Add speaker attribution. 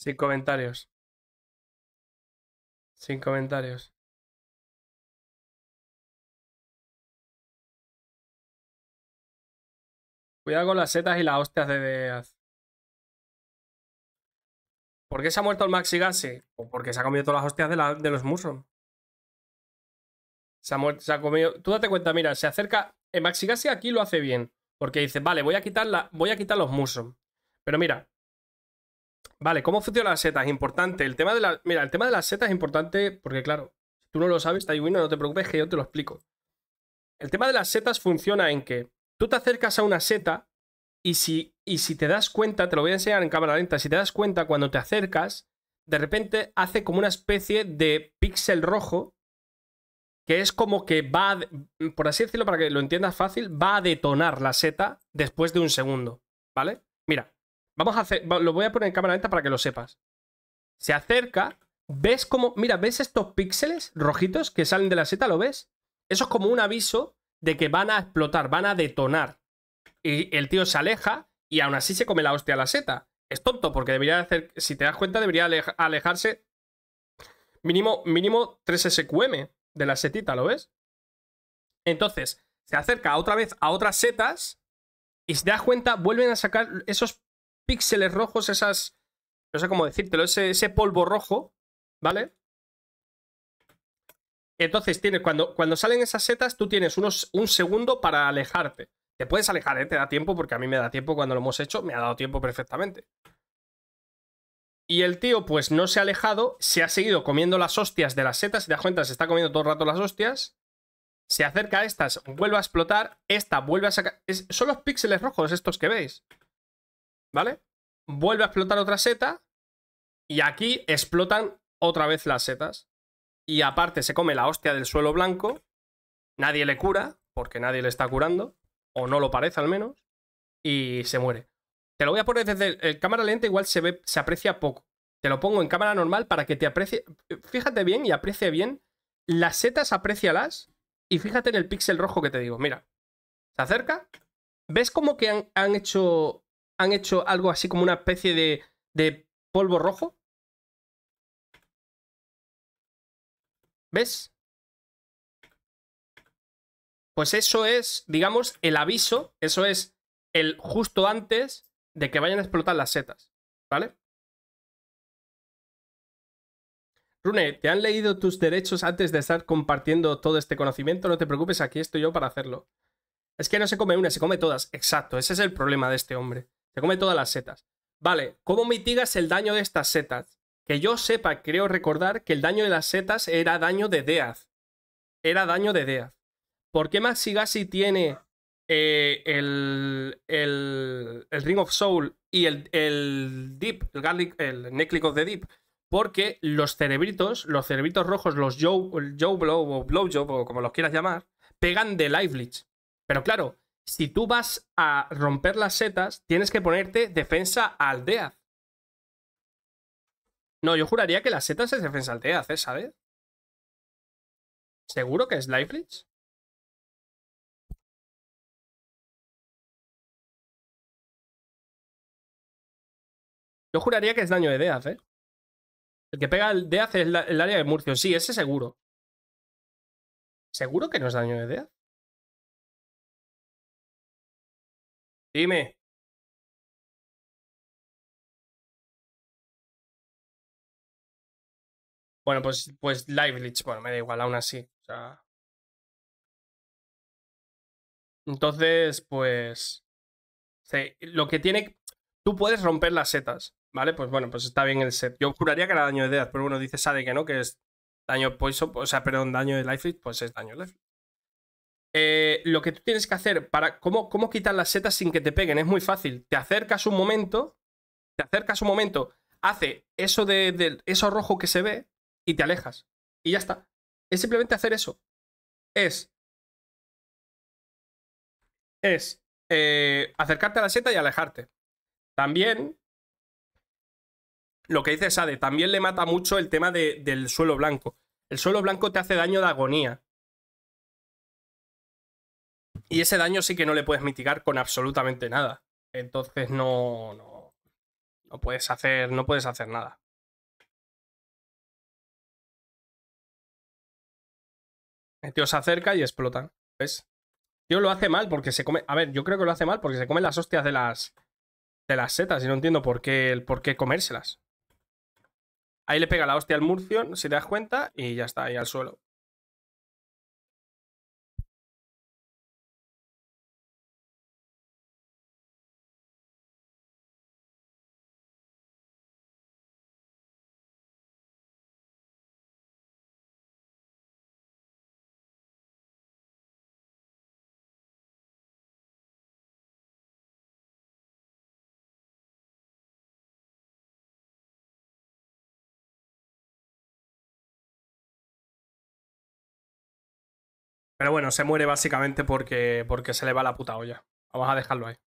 Speaker 1: Sin comentarios. Sin comentarios. Cuidado con las setas y las hostias de... de...
Speaker 2: ¿Por qué se ha muerto el Maxi Gassi? O porque se ha comido todas las hostias de, los Muson. Se ha, comido... Tú date cuenta, mira, se acerca... El Maxi Gassi aquí lo hace bien. Porque dice, vale, voy a quitar, voy a quitar los Muson. Pero mira, Vale, ¿cómo funciona seta? setas? Importante. El tema de la... Mira, el tema de las setas es importante porque, claro, si tú no lo sabes, Taiwino, no te preocupes que yo te lo explico. El tema de las setas funciona en que tú te acercas a una seta y si, y si te das cuenta, te lo voy a enseñar en cámara lenta, si te das cuenta cuando te acercas, de repente hace como una especie de píxel rojo que es como que va, por así decirlo, para que lo entiendas fácil, va a detonar la seta después de un segundo, ¿vale? Mira, Vamos a hacer. Lo voy a poner en cámara lenta para que lo sepas. Se acerca. ¿Ves cómo. Mira, ¿ves estos píxeles rojitos que salen de la seta? ¿Lo ves? Eso es como un aviso de que van a explotar, van a detonar. Y el tío se aleja y aún así se come la hostia la seta. Es tonto, porque debería hacer. Si te das cuenta, debería alejarse mínimo, mínimo 3 SQM de la setita, ¿lo ves? Entonces, se acerca otra vez a otras setas y si te das cuenta, vuelven a sacar esos píxeles rojos, esas, no sé cómo decírtelo, ese, polvo rojo, ¿vale? Entonces, tienes, cuando, cuando salen esas setas, tú tienes unos, un segundo para alejarte. Te puedes alejar, ¿eh? te da tiempo, porque a mí me da tiempo cuando lo hemos hecho, me ha dado tiempo perfectamente. Y el tío, pues no se ha alejado, se ha seguido comiendo las hostias de las setas. Si te das cuenta, se está comiendo todo el rato las hostias. Se acerca a estas, vuelve a explotar. Esta vuelve a sacar. son los píxeles rojos estos que veis. ¿vale? Vuelve a explotar otra seta y aquí explotan otra vez las setas. Y aparte se come la hostia del suelo blanco, nadie le cura, porque nadie le está curando, o no lo parece al menos, y se muere. Te lo voy a poner desde el, cámara lenta, igual se, ve, se aprecia poco. Te lo pongo en cámara normal para que te aprecie. Fíjate bien y aprecie bien. Las setas aprecialas y fíjate en el píxel rojo que te digo. Mira, se acerca.
Speaker 1: ¿Ves como que han hecho han hecho algo así como una especie de, polvo rojo. ¿Ves? Pues eso es, digamos, el
Speaker 2: aviso, eso es el justo antes de que vayan a explotar las setas, ¿vale? Rune, ¿te han leído tus derechos antes de estar compartiendo todo este conocimiento? No te preocupes, aquí estoy yo para hacerlo. Es que no se come una, se come todas. Exacto, ese es el problema de este hombre. Se come todas las setas. Vale, ¿cómo mitigas el daño de estas setas? Que yo sepa, creo recordar que el daño de las setas era daño de Death. Era daño de Death. ¿Por qué Maxigasi tiene eh, el, el, el, Ring of Soul y el, Deep, el, garlic, el of the Deep? Porque los cerebritos, los cerebritos rojos, los Joe, Joe Blow o Blow o como los quieras llamar, pegan de Life Leech. Pero claro, si tú vas a romper las setas, tienes que ponerte defensa al
Speaker 1: No, yo juraría que las setas es defensa al ¿eh? ¿sabes? ¿Seguro que es Lifelich? Yo juraría que es daño de Death, ¿eh? El que pega al Death es el área de Murcio. Sí, ese seguro. ¿Seguro que no es daño de Death? Dime. Bueno, pues, pues Live bueno, me da igual, aún así. O sea... Entonces,
Speaker 2: pues. lo que tiene. Tú puedes romper las setas, ¿vale? Pues bueno, pues está bien el set. Yo juraría que era daño de edad, pero bueno, dice Sade que no, que es daño pues, o sea, perdón, daño de life Leech, pues es daño de life Eh, lo que tú tienes que hacer para cómo, cómo quitar las setas sin que te peguen es muy fácil. Te acercas un momento, te acercas un momento,
Speaker 1: hace eso de, eso rojo que se ve y te alejas. Y ya está. Es simplemente hacer eso. Es. Es eh, acercarte a la seta y alejarte. También.
Speaker 2: Lo que dice Sade, también le mata mucho el tema del suelo blanco. El suelo blanco te hace daño de agonía. Y ese daño sí que no le
Speaker 1: puedes mitigar con absolutamente nada. Entonces no, no, puedes hacer, no puedes hacer nada. El tío se acerca y explota. ¿Ves? El tío lo hace mal porque se come.
Speaker 2: A ver, yo creo que lo hace mal porque se comen las hostias de las. de las setas. Y no entiendo por qué, por qué
Speaker 1: comérselas. Ahí le pega la hostia al murcio, si te das cuenta, y ya está, ahí al suelo. Pero bueno, se muere básicamente porque, porque se le va la puta olla. Vamos a dejarlo ahí.